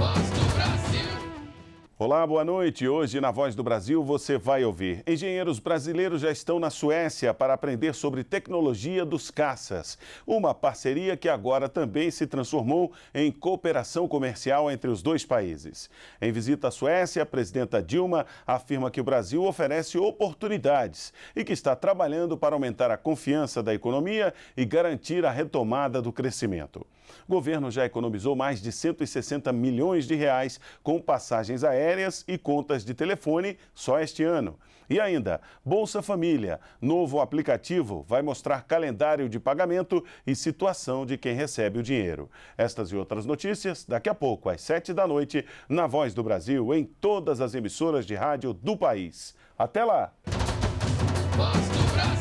Buster. Olá, boa noite. Hoje, na Voz do Brasil, você vai ouvir. Engenheiros brasileiros já estão na Suécia para aprender sobre tecnologia dos caças. Uma parceria que agora também se transformou em cooperação comercial entre os dois países. Em visita à Suécia, a presidenta Dilma afirma que o Brasil oferece oportunidades e que está trabalhando para aumentar a confiança da economia e garantir a retomada do crescimento. O governo já economizou mais de 160 milhões de reais com passagens aéreas férias e contas de telefone só este ano. E ainda, Bolsa Família, novo aplicativo, vai mostrar calendário de pagamento e situação de quem recebe o dinheiro. Estas e outras notícias daqui a pouco, às 7 da noite, na Voz do Brasil, em todas as emissoras de rádio do país. Até lá! Voz do Brasil.